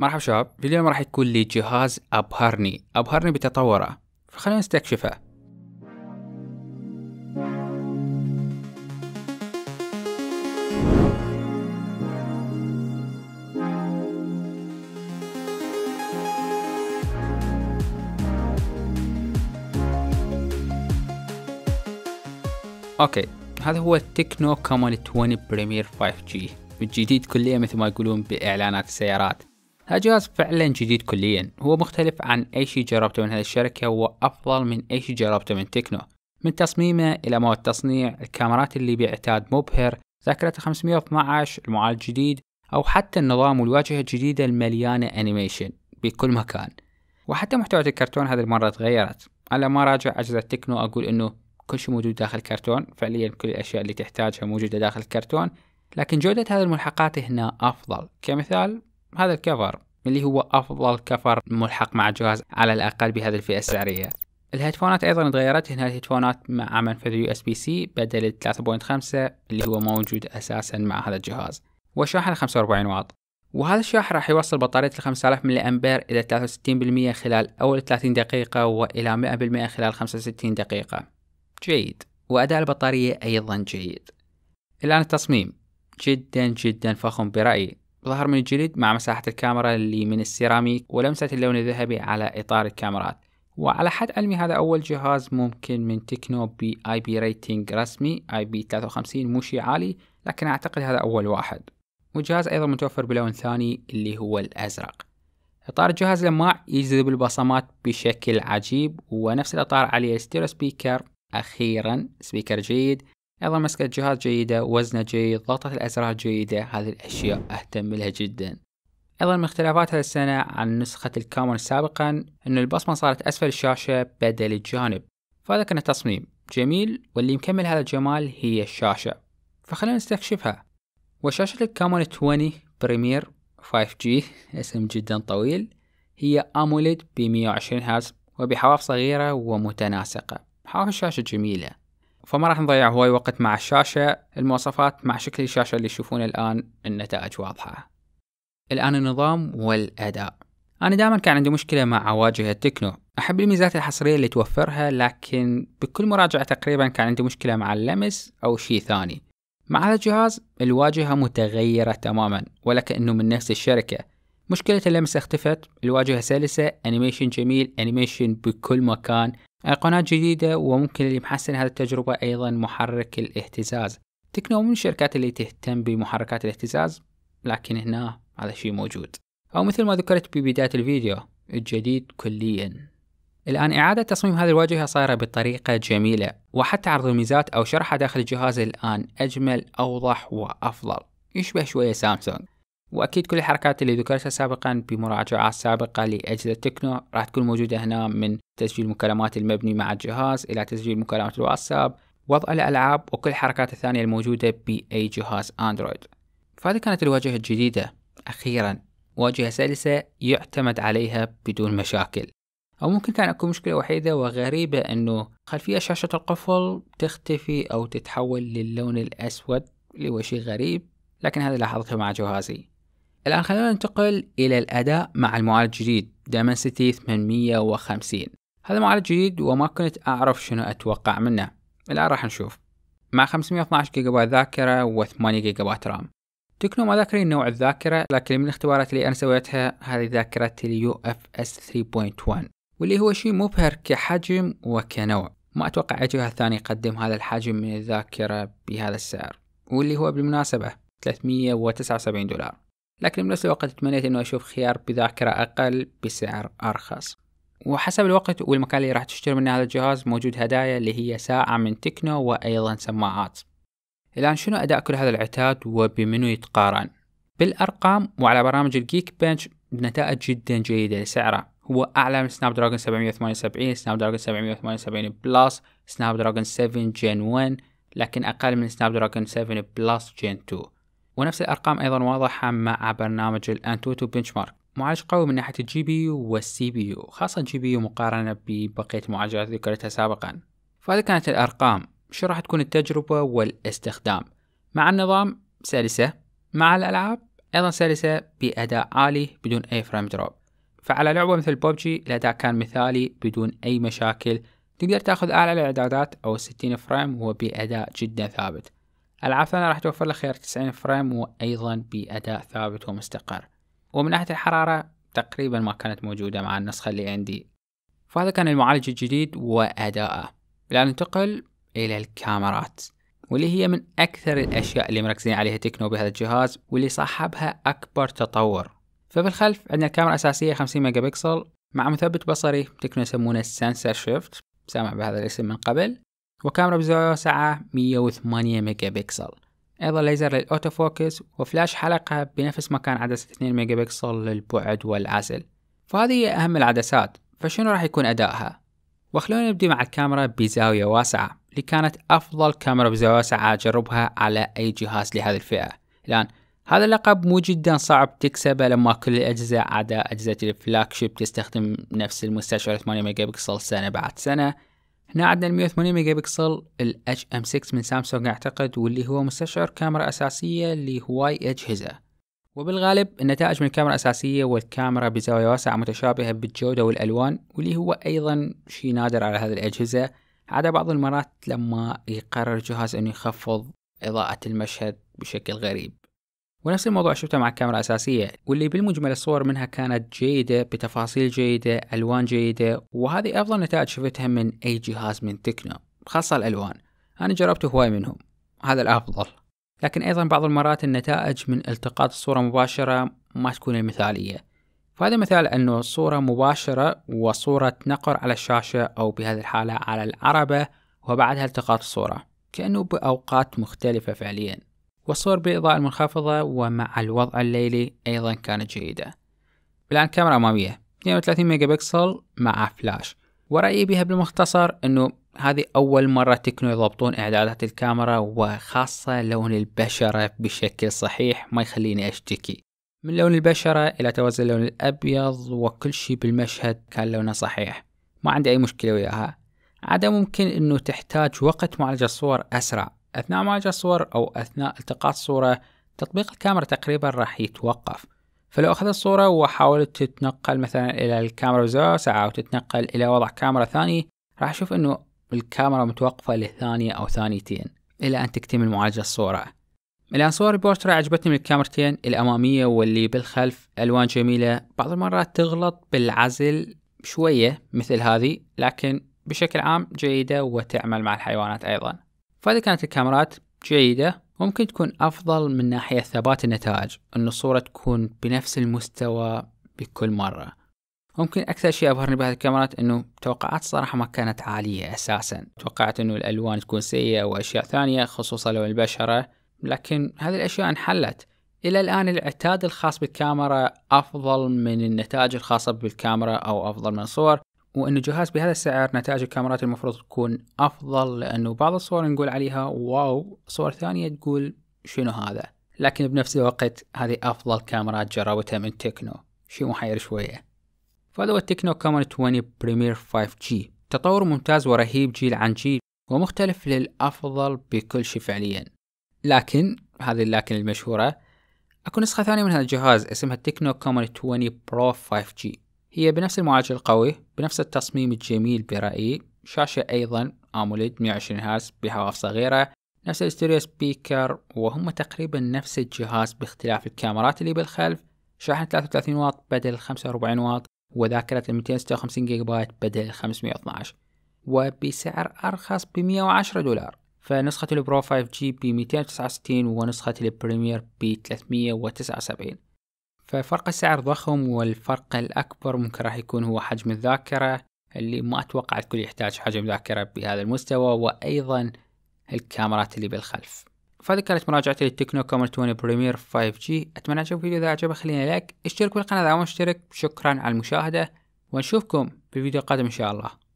مرحبا شباب في اليوم راح يكون لي جهاز أبهرني أبهرني بتطوره فخلينا نستكشفه اوكي هذا هو التكنو كومون 20 بريمير 5G الجديد كليا مثل ما يقولون بإعلانات السيارات هذا الجهاز فعلا جديد كليا هو مختلف عن أي شيء جربته من هذه الشركة وأفضل من أي شيء جربته من تكنو من تصميمه إلى مواد تصنيع الكاميرات اللي بيعتاد مبهر ذاكرته 512 المعالج الجديد أو حتى النظام والواجهة الجديدة المليانة أنيميشن بكل مكان وحتى محتوى الكرتون هذه المرة تغيرت على ما راجع أجهزة تكنو أقول أنه كل شيء موجود داخل الكرتون فعليا كل الأشياء اللي تحتاجها موجودة داخل الكرتون لكن جودة هذه الملحقات هنا أفضل كمثال هذا الكفر اللي هو أفضل كفر ملحق مع جهاز على الأقل بهذه الفئة السعرية الهيدفونات أيضا تغيرت هنا الهيدفونات مع منفذ يو اس بي سي بدل 3.5 اللي هو موجود أساسا مع هذا الجهاز وشاحن 45 واط وهذا الشاحن راح يوصل بطارية ال 5000 ملي أمبير إلى 63% خلال أول 30 دقيقة وإلى 100% خلال 65 دقيقة جيد وأداء البطارية أيضا جيد الآن التصميم جدا جدا فخم برأيي ظهر من الجلد مع مساحة الكاميرا اللي من السيراميك ولمسة اللون الذهبي على إطار الكاميرات وعلى حد علمي هذا أول جهاز ممكن من تكنو بي آي بي ريتنج رسمي آي بي 53 مو شي عالي لكن أعتقد هذا أول واحد والجهاز أيضا متوفر بلون ثاني اللي هو الأزرق إطار الجهاز لماع يجذب البصمات بشكل عجيب ونفس الإطار عليه ستيرو سبيكر أخيرا سبيكر جيد أيضا مسكة الجهاز جيدة وزنه جيد ضغطة الأزرار جيدة هذه الأشياء أهتم لها جدا أيضا من اختلافات هذه السنة عن نسخة الكامون سابقا أن البصمة صارت أسفل الشاشة بدل الجانب فهذا كان تصميم جميل واللي مكمل هذا الجمال هي الشاشة فخلينا نستكشفها وشاشة الكامون 20 بريمير 5G اسم جدا طويل هي أموليد ب 120 هرتز وبحواف صغيرة ومتناسقة حواف الشاشة جميلة فما راح نضيع هواي وقت مع الشاشة المواصفات مع شكل الشاشة اللي تشوفونه الآن النتائج واضحة الآن النظام والأداء أنا دائما كان عندي مشكلة مع واجهة تكنو أحب الميزات الحصرية اللي توفرها لكن بكل مراجعة تقريبا كان عندي مشكلة مع اللمس أو شيء ثاني مع هذا الجهاز الواجهة متغيرة تماما ولكنه من نفس الشركة مشكلة اللمس اختفت الواجهة سلسة أنيميشن جميل أنيميشن بكل مكان آه، قناة جديدة وممكن اللي محسن هذه التجربة أيضا محرك الاهتزاز تكنو من الشركات اللي تهتم بمحركات الاهتزاز لكن هنا هذا الشيء موجود أو مثل ما ذكرت ببداية الفيديو الجديد كليا الآن إعادة تصميم هذه الواجهة صايرة بطريقة جميلة وحتى عرض الميزات أو شرحها داخل الجهاز الآن أجمل أوضح وأفضل يشبه شوية سامسونج واكيد كل الحركات اللي ذكرتها سابقا بمراجعات سابقة لاجهزة تكنو راح تكون موجودة هنا من تسجيل مكالمات المبني مع الجهاز الى تسجيل مكالمات الواتساب وضع الالعاب وكل الحركات الثانية الموجودة باي جهاز اندرويد فهذه كانت الواجهة الجديدة اخيرا واجهة سلسة يعتمد عليها بدون مشاكل أو ممكن كان أكو مشكلة وحيدة وغريبة أنه خلفية شاشة القفل تختفي أو تتحول للون الأسود اللي هو شيء غريب لكن هذا لاحظته مع جهازي الآن خلينا ننتقل إلى الأداء مع المعالج الجديد Dimensity 850 هذا معالج جديد وما كنت أعرف شنو أتوقع منه الآن راح نشوف مع 512 جيجا بايت ذاكرة و8 جيجا بايت رام تكنو ما ذاكرين نوع الذاكرة لكن من الاختبارات اللي أنا سويتها هذه ذاكرة الـ UFS 3.1 واللي هو شيء مبهر كحجم وكنوع ما أتوقع أي جهة ثانية يقدم هذا الحجم من الذاكرة بهذا السعر واللي هو بالمناسبة 379 دولار لكن بنفس الوقت تمنيت أنه أشوف خيار بذاكرة أقل بسعر أرخص وحسب الوقت والمكان اللي راح تشتري منه هذا الجهاز موجود هدايا اللي هي ساعة من تكنو وأيضا سماعات الآن شنو أداء كل هذا العتاد وبمنو يتقارن بالأرقام وعلى برامج الجيك بنش نتائج جدا جيدة لسعره هو أعلى من سناب دراجون 778 سناب دراجون 778 بلس سناب دراجون 7 جين 1 لكن أقل من سناب دراجون 7 بلس جين 2 ونفس الأرقام أيضا واضحة مع برنامج الأنتوتو بنشمارك معالج قوي من ناحية الجي بي يو والسي بي يو خاصة الجي بي يو مقارنة ببقية المعالجات اللي ذكرتها سابقا فهذه كانت الأرقام شو راح تكون التجربة والاستخدام مع النظام سلسة مع الألعاب أيضا سلسة بأداء عالي بدون أي فريم دروب فعلى لعبة مثل بوبجي الأداء كان مثالي بدون أي مشاكل تقدر تاخذ أعلى الإعدادات أو 60 فريم وبأداء بأداء جدا ثابت ألعاب ثانية راح توفر لك خيار 90 فريم وأيضا بأداء ثابت ومستقر ومن ناحية الحرارة تقريبا ما كانت موجودة مع النسخة اللي عندي فهذا كان المعالج الجديد وأداءه الآن ننتقل إلى الكاميرات واللي هي من أكثر الأشياء اللي مركزين عليها تكنو بهذا الجهاز واللي صاحبها أكبر تطور فبالخلف عندنا كاميرا أساسية 50 ميجا بكسل مع مثبت بصري تكنو يسمونه سنسر شيفت سامع بهذا الاسم من قبل وكاميرا بزاوية واسعة 108 ميجا بكسل أيضا ليزر للأوتو فوكس وفلاش حلقة بنفس مكان عدسة 2 ميجا بكسل للبعد والعزل فهذه هي أهم العدسات فشنو راح يكون أدائها؟ وخلونا نبدي مع الكاميرا بزاوية واسعة اللي كانت أفضل كاميرا بزاوية واسعة أجربها على أي جهاز لهذه الفئة الآن هذا اللقب مو جدا صعب تكسبه لما كل الأجهزة عدا أجهزة الفلاج شيب تستخدم نفس المستشعر 8 ميجا بكسل سنة بعد سنة هنا عندنا ال 180 ميجا بكسل ال HM6 من سامسونج أعتقد واللي هو مستشعر كاميرا أساسية لهواي أجهزة وبالغالب النتائج من الكاميرا الأساسية والكاميرا بزاوية واسعة متشابهة بالجودة والألوان واللي هو أيضا شيء نادر على هذه الأجهزة عدا بعض المرات لما يقرر الجهاز أنه يخفض إضاءة المشهد بشكل غريب ونفس الموضوع شفته مع الكاميرا أساسية واللي بالمجمل الصور منها كانت جيدة بتفاصيل جيدة ألوان جيدة وهذه أفضل نتائج شفتها من أي جهاز من تكنو خاصة الألوان أنا جربت هواي منهم هذا الأفضل لكن أيضا بعض المرات النتائج من التقاط الصورة مباشرة ما تكون المثالية فهذا مثال أنه صورة مباشرة وصورة نقر على الشاشة أو بهذه الحالة على العربة وبعدها التقاط الصورة كأنه بأوقات مختلفة فعليا والصور بالإضاءة المنخفضة ومع الوضع الليلي أيضا كانت جيدة بالآن كاميرا أمامية 32 ميجا بكسل مع فلاش ورأيي بها بالمختصر أنه هذه أول مرة تكنو يضبطون إعدادات الكاميرا وخاصة لون البشرة بشكل صحيح ما يخليني أشتكي من لون البشرة إلى توازن اللون الأبيض وكل شيء بالمشهد كان لونه صحيح ما عندي أي مشكلة وياها عدا ممكن أنه تحتاج وقت معالجة الصور أسرع أثناء ما أجى أو أثناء التقاط صورة تطبيق الكاميرا تقريبا راح يتوقف فلو أخذت الصورة وحاولت تتنقل مثلا إلى الكاميرا ساعة أو تتنقل إلى وضع كاميرا ثاني راح أشوف أنه الكاميرا متوقفة لثانية أو ثانيتين إلى أن تكتمل معالجة الصورة الآن صور البورترا عجبتني من الكاميرتين الأمامية واللي بالخلف ألوان جميلة بعض المرات تغلط بالعزل شوية مثل هذه لكن بشكل عام جيدة وتعمل مع الحيوانات أيضاً فإذا كانت الكاميرات جيدة ممكن تكون أفضل من ناحية ثبات النتائج أن الصورة تكون بنفس المستوى بكل مرة ممكن أكثر شيء أبهرني بهذه الكاميرات أنه توقعات صراحة ما كانت عالية أساسا توقعت أنه الألوان تكون سيئة وأشياء ثانية خصوصا لو البشرة لكن هذه الأشياء انحلت إلى الآن الإعتاد الخاص بالكاميرا أفضل من النتائج الخاصة بالكاميرا أو أفضل من الصور وانه جهاز بهذا السعر نتائج الكاميرات المفروض تكون افضل لانه بعض الصور نقول عليها واو صور ثانيه تقول شنو هذا لكن بنفس الوقت هذه افضل كاميرات جربتها من تكنو شيء محير شويه فهذا هو التكنو كامون 20 بريمير 5G تطور ممتاز ورهيب جيل عن جيل ومختلف للافضل بكل شيء فعليا لكن هذه اللكن المشهوره اكو نسخه ثانيه من هذا الجهاز اسمها التكنو كامون 20 برو 5G هي بنفس المعالج القوي بنفس التصميم الجميل برأيي شاشة أيضا أموليد 120 هاز بحواف صغيرة نفس الستوريو سبيكر وهم تقريبا نفس الجهاز باختلاف الكاميرات اللي بالخلف شاحن 33 واط بدل 45 واط وذاكرة 256 جيجا بايت بدل 512 وبسعر أرخص ب 110 دولار فنسخة البرو 5G ب 269 ونسخة البريمير ب 379 ففرق السعر ضخم والفرق الأكبر ممكن راح يكون هو حجم الذاكرة اللي ما أتوقع الكل يحتاج حجم ذاكرة بهذا المستوى وأيضا الكاميرات اللي بالخلف فهذه كانت مراجعتي للتكنو كومر 20 بريمير 5G أتمنى عجبك الفيديو إذا عجبك خلينا لايك اشترك بالقناة إذا ما اشترك شكرا على المشاهدة ونشوفكم في فيديو قادم إن شاء الله